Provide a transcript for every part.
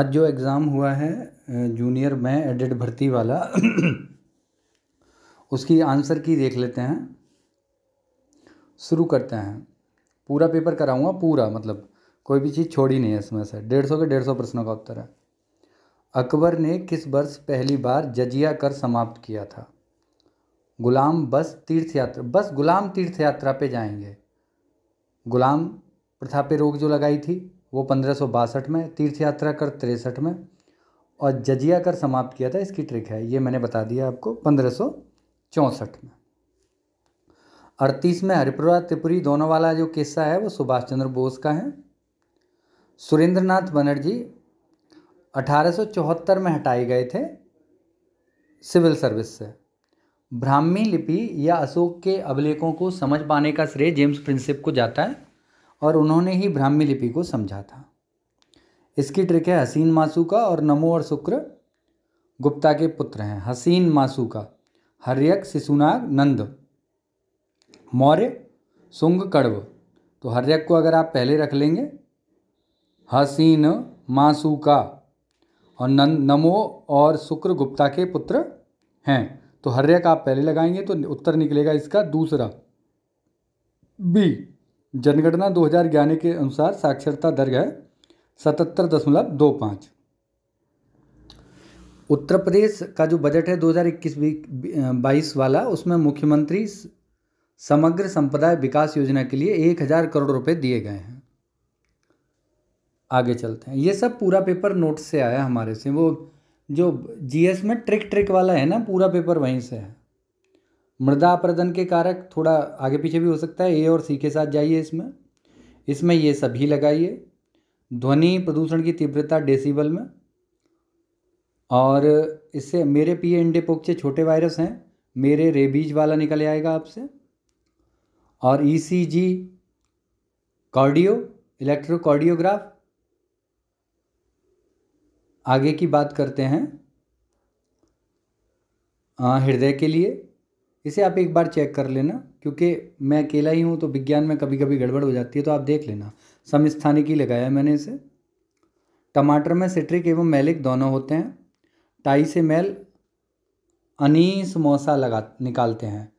आज जो एग्ज़ाम हुआ है जूनियर में एडिट भर्ती वाला उसकी आंसर की देख लेते हैं शुरू करते हैं पूरा पेपर कराऊंगा पूरा मतलब कोई भी चीज़ छोड़ी नहीं है इसमें से डेढ़ सौ के डेढ़ सौ प्रश्नों का उत्तर है अकबर ने किस वर्ष पहली बार जजिया कर समाप्त किया था गुलाम बस तीर्थ यात्रा बस गुलाम तीर्थ यात्रा पे जाएंगे गुलाम प्रथा पे रोक जो लगाई थी वो पंद्रह में तीर्थ यात्रा कर तिरसठ में और जजिया कर समाप्त किया था इसकी ट्रिक है ये मैंने बता दिया आपको पंद्रह में अड़तीस में हरिपुरा त्रिपुरी दोनों वाला जो किस्सा है वो सुभाष चंद्र बोस का है सुरेंद्र नाथ बनर्जी 1874 में हटाए गए थे सिविल सर्विस से ब्राह्मी लिपि या अशोक के अभिलेखों को समझ पाने का श्रेय जेम्स प्रिंसिप को जाता है और उन्होंने ही ब्राह्मी लिपि को समझा था इसकी ट्रिक है हसीन का और नमो और शुक्र गुप्ता के पुत्र हैं हसीन का हर्यक शिशुनाग नंद मौर्य सुंग कड़व तो हर्यक को अगर आप पहले रख लेंगे हसीन का और नंद नमो और शुक्र गुप्ता के पुत्र हैं तो हर्यक आप पहले लगाएंगे तो उत्तर निकलेगा इसका दूसरा बी जनगणना 2011 के अनुसार साक्षरता दर है सतहत्तर दशमलव दो पाँच उत्तर प्रदेश का जो बजट है 2021 बाईस वाला उसमें मुख्यमंत्री समग्र संप्रदाय विकास योजना के लिए एक हज़ार करोड़ रुपए दिए गए हैं आगे चलते हैं ये सब पूरा पेपर नोट से आया हमारे से वो जो जीएस में ट्रिक ट्रिक वाला है ना पूरा पेपर वहीं से है मृदा अपरदन के कारक थोड़ा आगे पीछे भी हो सकता है ए और सी के साथ जाइए इसमें इसमें ये सभी लगाइए ध्वनि प्रदूषण की तीव्रता डेसिबल में और इससे मेरे पिए इंडे पोक्चे छोटे वायरस हैं मेरे रेबीज वाला निकल आएगा आपसे और ईसीजी e कार्डियो कार्डियोग्राफ आगे की बात करते हैं हृदय के लिए इसे आप एक बार चेक कर लेना क्योंकि मैं अकेला ही हूँ तो विज्ञान में कभी कभी गड़बड़ हो जाती है तो आप देख लेना समस्थानिक ही लगाया है मैंने इसे टमाटर में सिट्रिक एवं मैलिक दोनों होते हैं टाई से मैल अनीस मौसा लगा निकालते हैं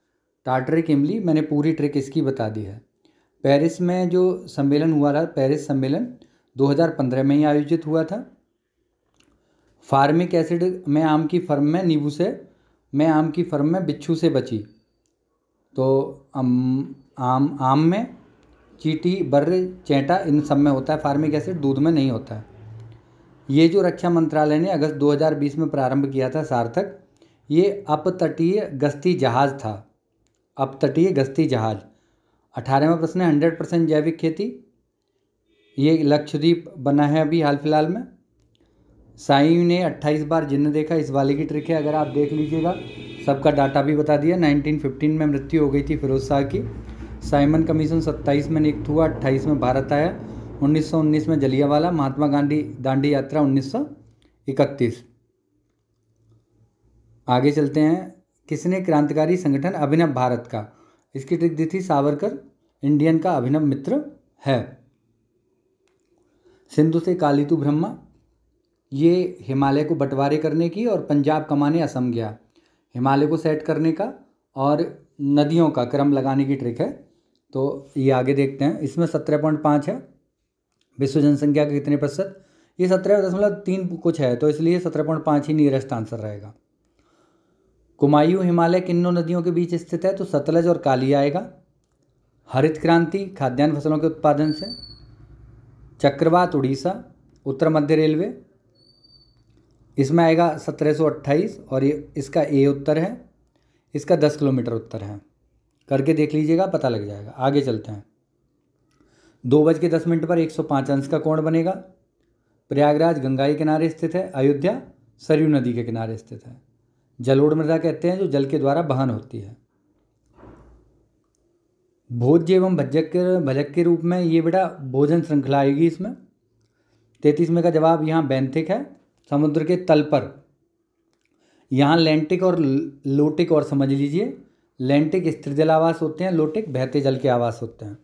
टाटरिक इमली मैंने पूरी ट्रिक इसकी बता दी है पेरिस में जो सम्मेलन हुआ रहा पेरिस सम्मेलन 2015 में ही आयोजित हुआ था फार्मिक एसिड में आम की फर्म में नींबू से मैं आम की फर्म में बिच्छू से बची तो आम आम आम में चीटी बर्र चेंटा इन सब में होता है फार्मिक एसिड दूध में नहीं होता है ये जो रक्षा मंत्रालय ने अगस्त 2020 में प्रारंभ किया था सार्थक ये अपतटीय गश्ती जहाज था अपतटीय गश्ती जहाज अठारहवा प्रश्न है हंड्रेड परसेंट जैविक खेती ये लक्षद्वीप बना है अभी हाल फिलहाल में साई ने 28 बार जिन्न देखा इस वाले की ट्रिक है अगर आप देख लीजिएगा सबका डाटा भी बता दिया 1915 में मृत्यु हो गई थी फिरोज शाह की साइमन कमीशन 27 में नियुक्त हुआ 28 में भारत आया 1919 में जलियावाला महात्मा गांधी दांडी यात्रा 1931 आगे चलते हैं किसने क्रांतिकारी संगठन अभिनव भारत का इसकी ट्रिक दी थी सावरकर इंडियन का अभिनव मित्र है सिंधु से कालितू ब्रह्मा ये हिमालय को बंटवारे करने की और पंजाब कमाने असम गया हिमालय को सेट करने का और नदियों का क्रम लगाने की ट्रिक है तो ये आगे देखते हैं इसमें सत्रह पॉइंट पाँच है विश्व जनसंख्या के कितने प्रतिशत ये सत्रह दशमलव तीन कुछ है तो इसलिए सत्रह पॉइंट पाँच ही नियरेस्ट आंसर रहेगा कुमायूं हिमालय किन्नों नदियों के बीच स्थित है तो सतलज और काली आएगा हरित क्रांति खाद्यान्न फसलों के उत्पादन से चक्रवात उड़ीसा उत्तर मध्य रेलवे इसमें आएगा सत्रह सौ अट्ठाईस और ये इसका ए उत्तर है इसका दस किलोमीटर उत्तर है करके देख लीजिएगा पता लग जाएगा आगे चलते हैं दो बज के दस मिनट पर एक सौ पाँच अंश का कोण बनेगा प्रयागराज गंगाई किनारे स्थित है अयोध्या सरयू नदी के किनारे स्थित है जलोढ़ मृदा कहते हैं जो जल के द्वारा बहन होती है भोज्य एवं भजक के भजक के रूप में ये बेटा भोजन श्रृंखला आएगी इसमें तैतीसवें का जवाब यहाँ बैंथिक है समुद्र के तल पर यहाँ लैंटिक और लोटिक और समझ लीजिए लैंटिक स्थिर जल आवास होते हैं लोटिक बहते जल के आवास होते हैं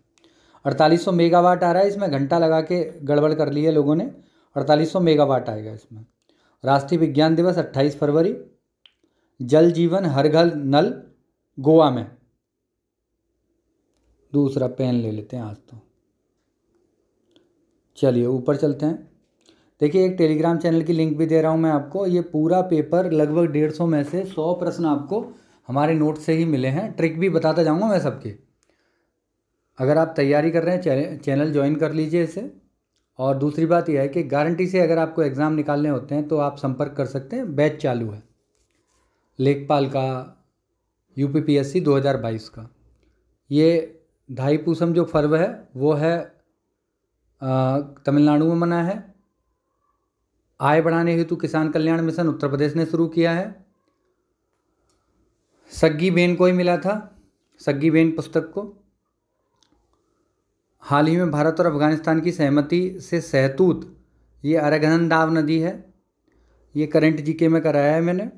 अड़तालीस सौ मेगावाट आ रहा है इसमें घंटा लगा के गड़बड़ कर ली है लोगों ने अड़तालीस सौ मेगावाट आएगा इसमें राष्ट्रीय विज्ञान दिवस अट्ठाईस फरवरी जल जीवन हर घर नल गोवा में दूसरा पेन ले लेते हैं आज तो चलिए ऊपर चलते हैं देखिए एक टेलीग्राम चैनल की लिंक भी दे रहा हूँ मैं आपको ये पूरा पेपर लगभग डेढ़ सौ में से सौ प्रश्न आपको हमारे नोट से ही मिले हैं ट्रिक भी बताता जाऊँगा मैं सबके अगर आप तैयारी कर रहे हैं चैनल ज्वाइन कर लीजिए इसे और दूसरी बात यह है कि गारंटी से अगर आपको एग्ज़ाम निकालने होते हैं तो आप संपर्क कर सकते हैं बैच चालू है लेखपाल का U P P S C दो हज़ार बाईस का ये ढाई पूसम जो पर्व है वो है तमिलनाडु में मना है आय बढ़ाने हेतु किसान कल्याण मिशन उत्तर प्रदेश ने शुरू किया है सग्गी बेन को ही मिला था सग्गी बेन पुस्तक को हाल ही में भारत और अफगानिस्तान की सहमति से सहतूत ये दाव नदी है ये करंट जीके में कराया है मैंने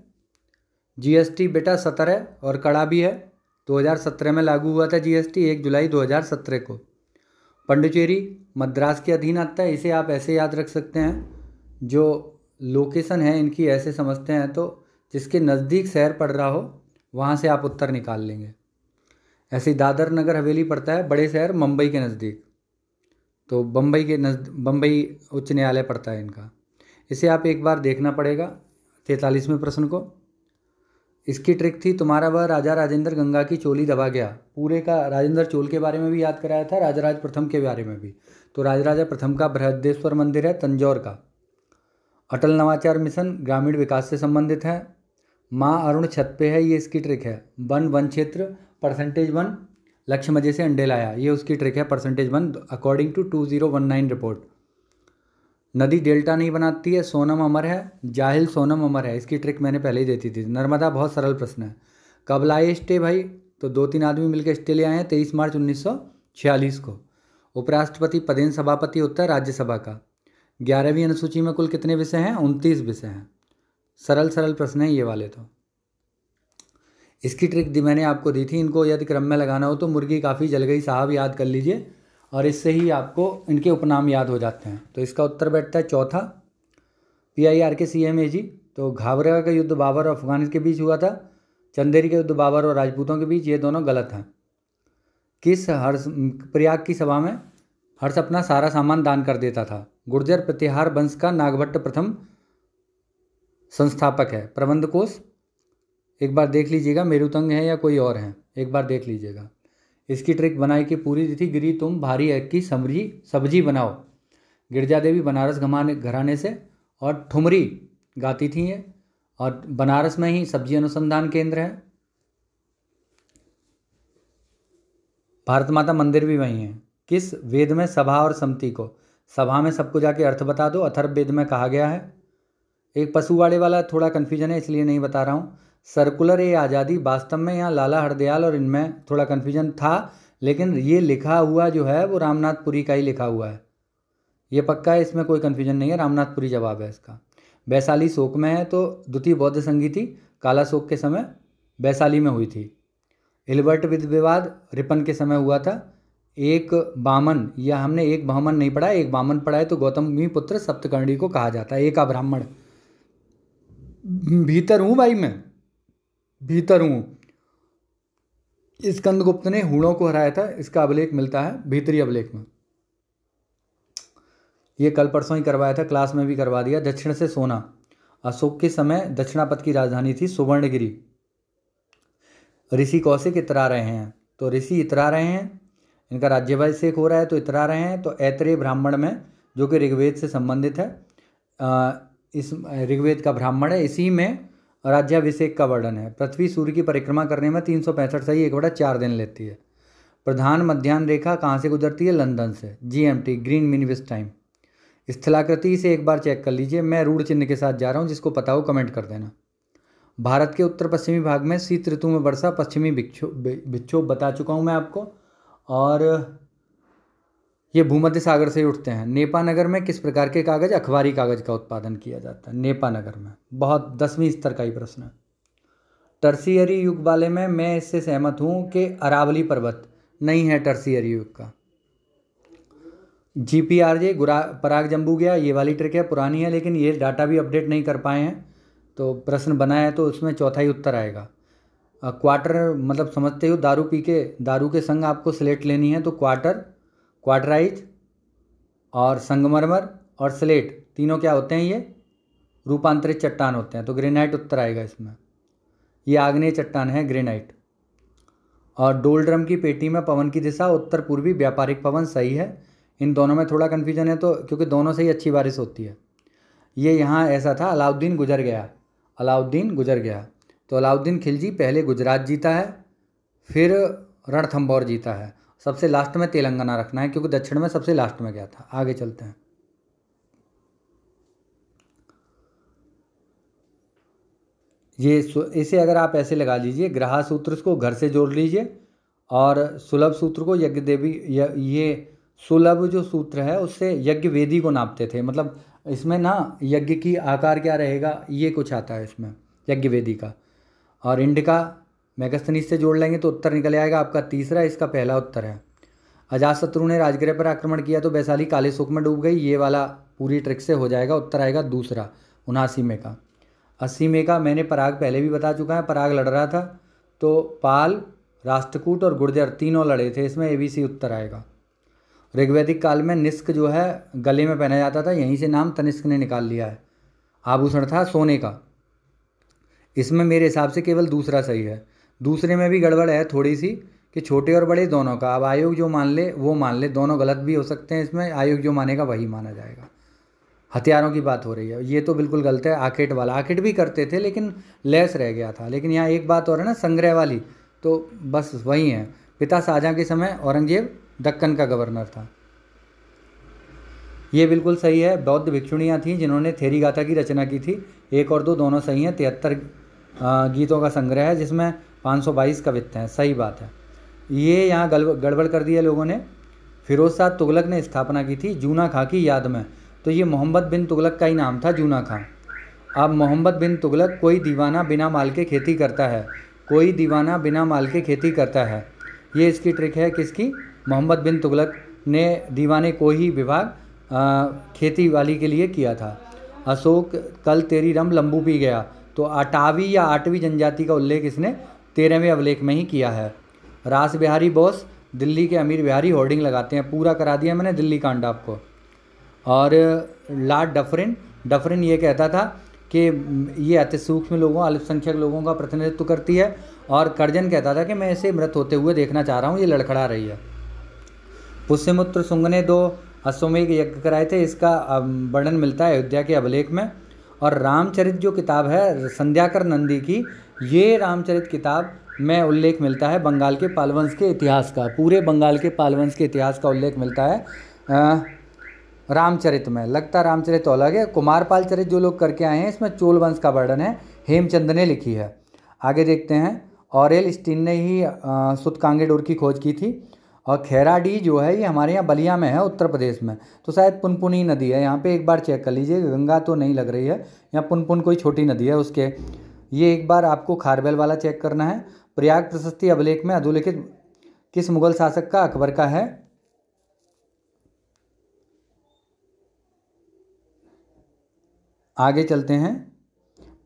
जीएसटी बेटा सत्रह और कड़ा भी है 2017 में लागू हुआ था जीएसटी एक जुलाई 2017 को पंडुचेरी मद्रास के अधीन आता है इसे आप ऐसे याद रख सकते हैं जो लोकेशन है इनकी ऐसे समझते हैं तो जिसके नज़दीक शहर पड़ रहा हो वहाँ से आप उत्तर निकाल लेंगे ऐसे दादर नगर हवेली पड़ता है बड़े शहर मुंबई के नज़दीक तो बम्बई के नज़ बम्बई उच्च न्यायालय पड़ता है इनका इसे आप एक बार देखना पड़ेगा तैतालीसवें प्रश्न को इसकी ट्रिक थी तुम्हारा वह राजा राजेंद्र गंगा की चोली दबा गया पूरे का राजेंद्र चोल के बारे में भी याद कराया था राजराज प्रथम के बारे में भी तो राजराजा प्रथम का बृहदेश्वर मंदिर है तंजौर का अटल नवाचार मिशन ग्रामीण विकास से संबंधित है माँ अरुण छत पे है ये इसकी ट्रिक है वन वन क्षेत्र परसेंटेज वन लक्ष्य मजे से अंडे लाया ये उसकी ट्रिक है परसेंटेज वन according to two zero one nine report नदी डेल्टा नहीं बनाती है सोनम अमर है जाहिल सोनम अमर है इसकी ट्रिक मैंने पहले ही देती थी नर्मदा बहुत सरल प्रश्न है कब लाए स्टे भाई तो दो तीन आदमी मिलकर स्टे ले आए हैं तेईस मार्च उन्नीस को उपराष्ट्रपति पदेन सभापति होता है राज्यसभा का ग्यारहवीं अनुसूची में कुल कितने विषय हैं उनतीस विषय हैं सरल सरल प्रश्न हैं ये वाले तो इसकी ट्रिक दी मैंने आपको दी थी इनको यदि क्रम में लगाना हो तो मुर्गी काफ़ी जल गई साहब याद कर लीजिए और इससे ही आपको इनके उपनाम याद हो जाते हैं तो इसका उत्तर बैठता है चौथा पी आई आर के सी एम ए जी तो घावरा का युद्ध बाबर और अफगान के बीच हुआ था चंदेरी के युद्ध बाबर और राजपूतों के बीच ये दोनों गलत हैं किस हर्ष प्रयाग की सभा में हर्ष अपना सारा सामान दान कर देता था गुर्जर प्रतिहार वंश का नागभट्ट प्रथम संस्थापक है प्रबंध कोष एक बार देख लीजिएगा मेरुतंग है या कोई और है एक बार देख लीजिएगा इसकी ट्रिक बनाई कि पूरी तिथि गिरी तुम भारी एक की समरी सब्जी बनाओ गिरजा देवी बनारस घमाने घराने से और ठुमरी गाती थी ये और बनारस में ही सब्जी अनुसंधान केंद्र है भारत माता मंदिर भी वहीं है किस वेद में सभा और समति को सभा में सबको जाके अर्थ बता दो अथर्व वेद में कहा गया है एक वाले वाला थोड़ा कन्फ्यूजन है इसलिए नहीं बता रहा हूँ सर्कुलर ए आज़ादी वास्तव में यहाँ लाला हरदयाल और इनमें थोड़ा कन्फ्यूजन था लेकिन ये लिखा हुआ जो है वो रामनाथपुरी का ही लिखा हुआ है ये पक्का है इसमें कोई कन्फ्यूजन नहीं है रामनाथपुरी जवाब है इसका वैशाली शोक में है तो द्वितीय बौद्ध संगीति थी काला शोक के समय वैशाली में हुई थी एल्बर्ट विद विवाद रिपन के समय हुआ था एक बामन या हमने एक बामन नहीं पढ़ा एक बामन पढ़ा है तो गौतमी पुत्र सप्तकर्णी को कहा जाता है एक ब्राह्मण भीतर हूँ भाई मैं भीतर हूँ गुप्त ने हूणों को हराया था इसका अभिलेख मिलता है भीतरी अभिलेख में ये कल परसों ही करवाया था क्लास में भी करवा दिया दक्षिण से सोना अशोक के समय दक्षिणापथ की राजधानी थी सुवर्णगिरी ऋषि कौशिक इतरा रहे हैं तो ऋषि इतरा रहे हैं इनका राज्यभिषेक हो रहा है तो इतरा रहे हैं तो ऐतरेय ब्राह्मण में जो कि ऋग्वेद से संबंधित है इस ऋग्वेद का ब्राह्मण है इसी में राज्याभिषेक का वर्णन है पृथ्वी सूर्य की परिक्रमा करने में तीन सौ पैंसठ सही एक बड़ा चार दिन लेती है प्रधान मध्यान्ह रेखा कहाँ से गुजरती है लंदन से G M T Greenwich time स्थलाकृति से एक बार चेक कर लीजिए मैं रूढ़ चिन्ह के साथ जा रहा हूँ जिसको पता हो कमेंट कर देना भारत के उत्तर पश्चिमी भाग में शीत ऋतु में वर्षा पश्चिमी विक्षोभ विक्षोभ बता चुका हूँ मैं आपको और ये भूमध्य सागर से उठते हैं नेपा नगर में किस प्रकार के कागज़ अखबारी कागज़ का उत्पादन किया जाता है नेपा नगर में बहुत दसवीं स्तर का ही प्रश्न है टर्सियरी युग वाले में मैं इससे सहमत हूँ कि अरावली पर्वत नहीं है टर्सियरी युग का जी पी आर जे गुरा पराग जम्बू गया ये वाली ट्रिक है पुरानी है लेकिन ये डाटा भी अपडेट नहीं कर पाए हैं तो प्रश्न बना है तो उसमें चौथा ही उत्तर आएगा क्वार्टर मतलब समझते हो दारू पी के दारू के संग आपको स्लेट लेनी है तो क्वार्टर क्वार्टराइज और संगमरमर और स्लेट तीनों क्या होते हैं ये रूपांतरित चट्टान होते हैं तो ग्रेनाइट उत्तर आएगा इसमें ये आग्नेय चट्टान है ग्रेनाइट और डोलड्रम की पेटी में पवन की दिशा उत्तर पूर्वी व्यापारिक पवन सही है इन दोनों में थोड़ा कन्फ्यूजन है तो क्योंकि दोनों से ही अच्छी बारिश होती है ये यहाँ ऐसा था अलाउद्दीन गुजर गया अलाउद्दीन गुजर गया तो अलाउद्दीन खिलजी पहले गुजरात जीता है फिर रणथम्बौर जीता है सबसे लास्ट में तेलंगाना रखना है क्योंकि दक्षिण में सबसे लास्ट में गया था आगे चलते हैं ये इसे अगर आप ऐसे लगा लीजिए ग्रह सूत्र को घर से जोड़ लीजिए और सुलभ सूत्र को यज्ञ देवी ये सुलभ जो सूत्र है उससे यज्ञ वेदी को नापते थे मतलब इसमें ना यज्ञ की आकार क्या रहेगा ये कुछ आता है इसमें यज्ञ वेदी का और इंडिका मेगस्थनीज से जोड़ लेंगे तो उत्तर निकल आएगा आपका तीसरा इसका पहला उत्तर है अजातशत्रु ने राजगृह पर आक्रमण किया तो वैशाली काले शोक में डूब गई ये वाला पूरी ट्रिक से हो जाएगा उत्तर आएगा दूसरा उनासी में का अस्सी में का मैंने पराग पहले भी बता चुका है पराग लड़ रहा था तो पाल राष्ट्रकूट और गुर्जर तीनों लड़े थे इसमें ए बी सी उत्तर आएगा ऋग्वैदिक काल में निस्क जो है गले में पहना जाता था यहीं से नाम तनिष्क ने निकाल लिया है आभूषण था सोने का इसमें मेरे हिसाब से केवल दूसरा सही है दूसरे में भी गड़बड़ है थोड़ी सी कि छोटे और बड़े दोनों का अब आयोग जो मान ले वो मान ले दोनों गलत भी हो सकते हैं इसमें आयोग जो मानेगा वही माना जाएगा हथियारों की बात हो रही है ये तो बिल्कुल गलत है आकेट वाला आकेट भी करते थे लेकिन लेस रह गया था लेकिन यहाँ एक बात और है ना संग्रह वाली तो बस वही है पिता शाहजहाँ के समय औरंगजेब दक्कन का गवर्नर था ये बिल्कुल सही है बौद्ध भिक्षुणियाँ थीं जिन्होंने थेरी गाथा की रचना की थी एक और दो दोनों सही हैं तिहत्तर गीतों का संग्रह है जिसमें 522 कवित्त हैं सही बात है ये यहाँ गड़बड़ कर दिया लोगों ने फिरोज शाह तुगलक ने स्थापना की थी जूना खां की याद में तो ये मोहम्मद बिन तुगलक का ही नाम था जूना खां अब मोहम्मद बिन तुगलक कोई दीवाना बिना माल के खेती करता है कोई दीवाना बिना माल के खेती करता है ये इसकी ट्रिक है किसकी मोहम्मद बिन तुगलक ने दीवाने को ही विभाग खेती वाली के लिए किया था अशोक कल तेरी रम लंबू पी गया तो अठावी या आठवीं जनजाति का उल्लेख इसने तेरहवें अवलेख में ही किया है रास बिहारी बोस दिल्ली के अमीर बिहारी होर्डिंग लगाते हैं पूरा करा दिया मैंने दिल्ली कांड आपको और लॉर्ड डफरिन डफरिन ये कहता था कि ये अति सूक्ष्म लोगों अल्पसंख्यक लोगों का प्रतिनिधित्व करती है और कर्जन कहता था कि मैं इसे मृत होते हुए देखना चाह रहा हूँ ये लड़खड़ा रही है पुष्यमुत्र सुंग ने दो अश्वमेघ यज्ञ कराए थे इसका वर्णन मिलता है अयोध्या के अभिलेख में और रामचरित जो किताब है संध्याकर नंदी की ये रामचरित किताब में उल्लेख मिलता है बंगाल के पालवंश के इतिहास का पूरे बंगाल के पालवंश के इतिहास का उल्लेख मिलता है रामचरित में लगता रामचरित तो अलग है कुमार पाल चरित जो लोग करके आए हैं इसमें चोल वंश का वर्णन है हेमचंद ने लिखी है आगे देखते हैं ऑरेल स्टीन ने ही सुतकांगे डोर की खोज की थी और खैराडी जो है ये हमारे यहाँ बलिया में है उत्तर प्रदेश में तो शायद पुनपुनी नदी है यहाँ पे एक बार चेक कर लीजिए गंगा तो नहीं लग रही है यहाँ पुनपुन कोई छोटी नदी है उसके ये एक बार आपको खारबेल वाला चेक करना है प्रयाग प्रशस्ति अभिलेख में अधोलिखित किस मुगल शासक का अकबर का है आगे चलते हैं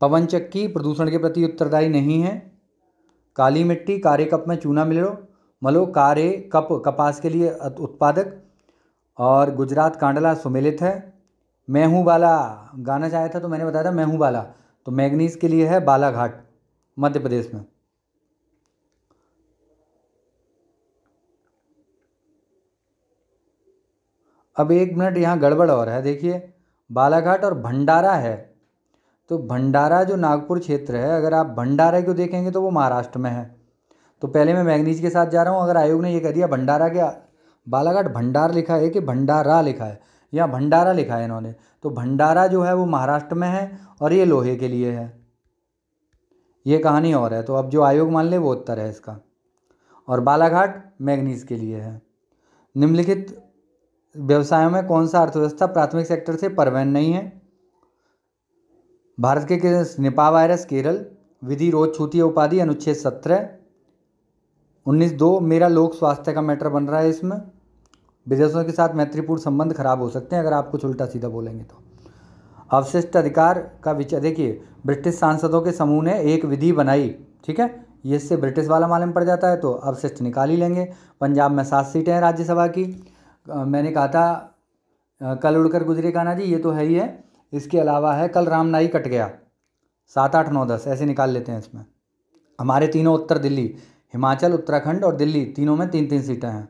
पवन चक्की प्रदूषण के प्रति उत्तरदायी नहीं है काली मिट्टी कारे कप में चूना मिलो मलो कारे कप कपास के लिए उत्पादक और गुजरात कांडला सुमेलित है मैं हूँ बाला गाना चाहे था तो मैंने बताया था मैं हूँ बाला तो मैगनीज के लिए है बालाघाट मध्य प्रदेश में अब एक मिनट यहाँ गड़बड़ और है देखिए बालाघाट और भंडारा है तो भंडारा जो नागपुर क्षेत्र है अगर आप भंडारा को देखेंगे तो वो महाराष्ट्र में है तो पहले मैं मैगनीज के साथ जा रहा हूँ अगर आयोग ने ये कह दिया भंडारा क्या बालाघाट भंडार लिखा है कि भंडारा लिखा है या भंडारा लिखा है इन्होंने तो भंडारा जो है वो महाराष्ट्र में है और ये लोहे के लिए है ये कहानी और है तो अब जो आयोग मान ले वो उत्तर है इसका और बालाघाट मैगनीज के लिए है निम्नलिखित व्यवसायों में कौन सा अर्थव्यवस्था प्राथमिक सेक्टर से परवैन नहीं है भारत के निपा वायरस केरल विधि रोज छूती उपाधि अनुच्छेद सत्रह उन्नीस दो मेरा लोक स्वास्थ्य का मैटर बन रहा है इसमें विदेशों के साथ मैत्रीपूर्ण संबंध खराब हो सकते हैं अगर आप कुछ उल्टा सीधा बोलेंगे तो अवशिष्ट अधिकार का विचार देखिए ब्रिटिश सांसदों के समूह ने एक विधि बनाई ठीक है इससे ब्रिटिश वाला मालूम पड़ जाता है तो अवशिष्ट निकाल ही लेंगे पंजाब में सात सीटें हैं राज्यसभा की मैंने कहा था कल उड़कर गुजरे काना जी ये तो है ही है इसके अलावा है कल रामनाई कट गया सात आठ नौ दस ऐसे निकाल लेते हैं इसमें हमारे तीनों उत्तर दिल्ली हिमाचल उत्तराखंड और दिल्ली तीनों में तीन तीन सीटें हैं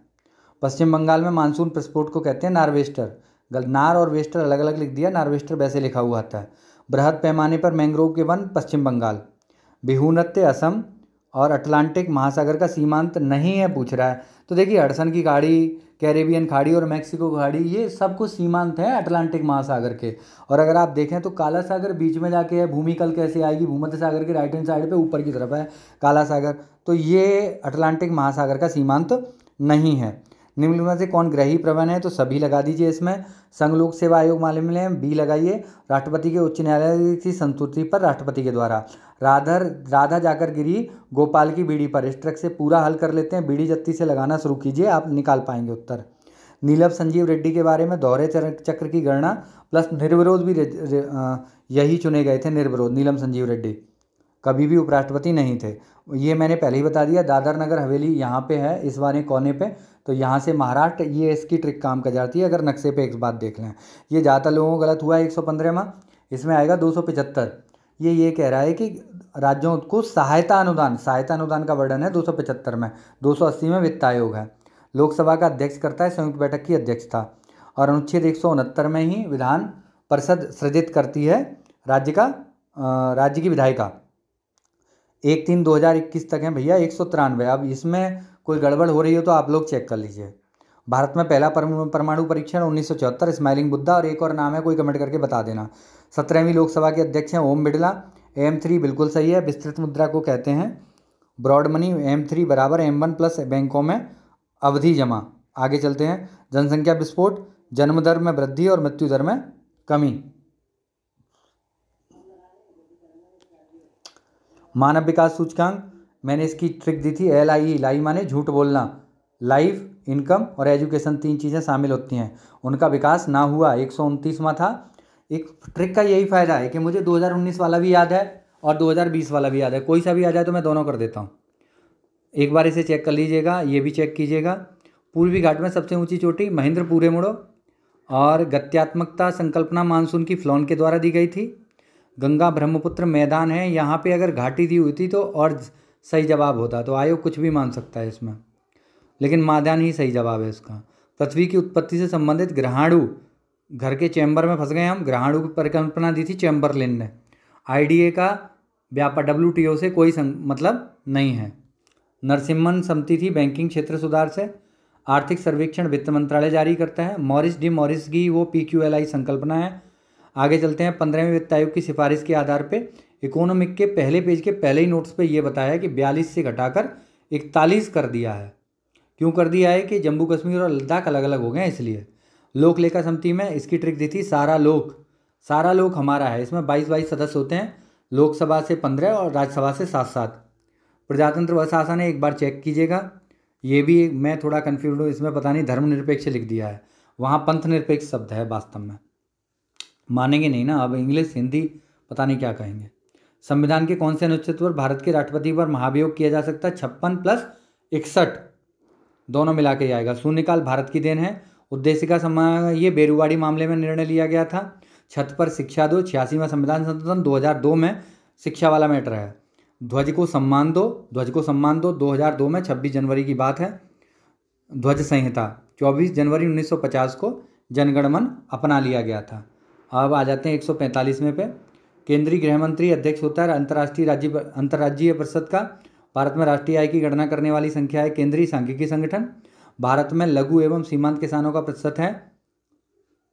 पश्चिम बंगाल में मानसून प्रस्फोट को कहते हैं नारवेस्टर गल नार और वेस्टर अलग अलग लिख दिया नारवेस्टर वैसे लिखा हुआ आता है बृहद पैमाने पर मैंग्रोव के वन पश्चिम बंगाल बिहू नृत्य असम और अटलांटिक महासागर का सीमांत नहीं है पूछ रहा है तो देखिए हडसन की खाड़ी कैरेबियन खाड़ी और मैक्सिको खाड़ी ये सब कुछ सीमांत है अटलांटिक महासागर के और अगर आप देखें तो काला सागर बीच में जाके है भूमिकल कैसे आएगी भूमध्य सागर के राइट हैंड साइड पे ऊपर की तरफ है काला सागर तो ये अटलांटिक महासागर का सीमांत नहीं है निम्नलिखित में से कौन ग्रही प्रवण है तो सभी लगा दीजिए इसमें संघ लोक सेवा आयोग मामले में बी लगाइए राष्ट्रपति के उच्च न्यायालय की संतुष्टि पर राष्ट्रपति के द्वारा राधर राधा जाकर गिरी गोपाल की बीड़ी पर इस ट्रक से पूरा हल कर लेते हैं बीड़ी जत्ती से लगाना शुरू कीजिए आप निकाल पाएंगे उत्तर नीलभ संजीव रेड्डी के बारे में दोहरे चक्र की गणना प्लस निर्विरोध भी यही चुने गए थे निर्विरोध नीलम संजीव रेड्डी कभी भी उपराष्ट्रपति नहीं थे ये मैंने पहले ही बता दिया दादर नगर हवेली यहाँ पे है इस बारे कोने पे तो यहाँ से महाराष्ट्र ये इसकी ट्रिक काम कर जाती है अगर नक्शे पे एक बात देख लें ये ज़्यादातर लोगों गलत हुआ है एक सौ इसमें आएगा दो सौ पचहत्तर ये ये कह रहा है कि राज्यों को सहायता अनुदान सहायता अनुदान का वर्णन है दो सौ पचहत्तर में दो सौ अस्सी में वित्त आयोग है लोकसभा का अध्यक्ष करता है संयुक्त बैठक की अध्यक्षता और अनुच्छेद एक सौ उनहत्तर में ही विधान परिषद सृजित करती है राज्य का राज्य की विधायिका एक तीन दो हज़ार इक्कीस तक हैं भैया एक सौ तिरानवे अब इसमें कोई गड़बड़ हो रही हो तो आप लोग चेक कर लीजिए भारत में पहला परमाणु परीक्षण उन्नीस सौ चौहत्तर स्माइलिंग बुद्धा और एक और नाम है कोई कमेंट करके बता देना सत्रहवीं लोकसभा के अध्यक्ष हैं ओम बिड़ला एम थ्री बिल्कुल सही है विस्तृत मुद्रा को कहते हैं ब्रॉड मनी एम थ्री बराबर एम वन प्लस बैंकों में अवधि जमा आगे चलते हैं जनसंख्या विस्फोट जन्म दर में वृद्धि और मृत्यु दर में कमी मानव विकास सूचकांक मैंने इसकी ट्रिक दी थी एल आई ई लाई माने झूठ बोलना लाइफ इनकम और एजुकेशन तीन चीज़ें शामिल होती हैं उनका विकास ना हुआ एक सौ उनतीसवां था एक ट्रिक का यही फ़ायदा है कि मुझे 2019 वाला भी याद है और 2020 वाला भी याद है कोई सा भी आ जाए तो मैं दोनों कर देता हूँ एक बार इसे चेक कर लीजिएगा ये भी चेक कीजिएगा पूर्वी घाट में सबसे ऊंची चोटी महेंद्र पूरे मुड़ो और गत्यात्मकता संकल्पना मानसून की फ्लोन के द्वारा दी गई थी गंगा ब्रह्मपुत्र मैदान है यहाँ पे अगर घाटी दी हुई थी तो और सही जवाब होता तो आयोग कुछ भी मान सकता है इसमें लेकिन माध्यान ही सही जवाब है इसका पृथ्वी की उत्पत्ति से संबंधित ग्रहाणु घर के चैम्बर में फंस गए हम ग्रहाणु की परिकल्पना दी थी चैम्बरलिन ने आई का व्यापार डब्ल्यू से कोई मतलब नहीं है नरसिम्हन समिति थी बैंकिंग क्षेत्र सुधार से आर्थिक सर्वेक्षण वित्त मंत्रालय जारी करता है मॉरिस डी मॉरिस की वो पी क्यू एल आई संकल्पना है आगे चलते हैं पंद्रहवें वित्त आयोग की सिफारिश के आधार पर इकोनॉमिक के पहले पेज के पहले ही नोट्स पे यह बताया कि बयालीस से घटाकर इकतालीस कर दिया है क्यों कर दिया है कि जम्मू कश्मीर और लद्दाख अलग अलग हो गए हैं इसलिए लोक लेखा समिति में इसकी ट्रिक दी थी सारा लोक सारा लोक हमारा है इसमें बाईस बाईस सदस्य होते हैं लोकसभा से पंद्रह और राज्यसभा से सात सात प्रजातंत्र व शासन है एक बार चेक कीजिएगा ये भी मैं थोड़ा कन्फ्यूज हूँ इसमें पता नहीं धर्मनिरपेक्ष लिख दिया है वहाँ पंथ निरपेक्ष शब्द है वास्तव में मानेंगे नहीं ना अब इंग्लिश हिंदी पता नहीं क्या कहेंगे संविधान के कौन से अनुच्छेद पर भारत के राष्ट्रपति पर महाभियोग किया जा सकता है छप्पन प्लस इकसठ दोनों मिला के आएगा शून्यकाल भारत की देन है उद्देश्य का समय ये बेरुवाड़ी मामले में निर्णय लिया गया था छत पर शिक्षा दो छियासीवा संविधान संशोधन 2002 में शिक्षा वाला मैटर है ध्वज को सम्मान दो ध्वज को सम्मान दो 2002 में 26 जनवरी की बात है ध्वज संहिता 24 जनवरी 1950 को जनगणमन अपना लिया गया था अब आ जाते हैं एक सौ में पे केंद्रीय गृह मंत्री अध्यक्ष होता है अंतर्राष्ट्रीय राज्य अंतर्राज्यीय परिषद का भारत में राष्ट्रीय आय की गणना करने वाली संख्या है केंद्रीय सांख्यिकी संगठन भारत में लघु एवं सीमांत किसानों का प्रतिशत है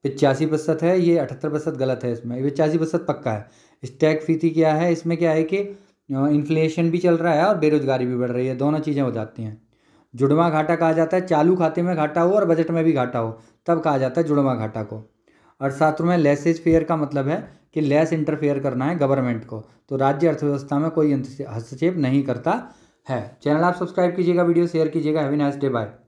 पिचासी प्रतिशत है ये अठहत्तर प्रतिशत गलत है इसमें पिचासी प्रतिशत पक्का है स्टैक फीति क्या है इसमें क्या है कि इन्फ्लेशन भी चल रहा है और बेरोजगारी भी बढ़ रही है दोनों चीज़ें हो जाती हैं जुड़वा घाटा कहा जाता है चालू खाते में घाटा हो और बजट में भी घाटा हो तब कहा जाता है जुड़वा घाटा को अर्थशास्त्र में लेसेज फेयर का मतलब है कि लेस इंटरफेयर करना है गवर्नमेंट को तो राज्य अर्थव्यवस्था में कोई हस्तक्षेप नहीं करता है चैनल आप सब्सक्राइब कीजिएगा वीडियो शेयर कीजिएगा हैवी नाइस डे बाय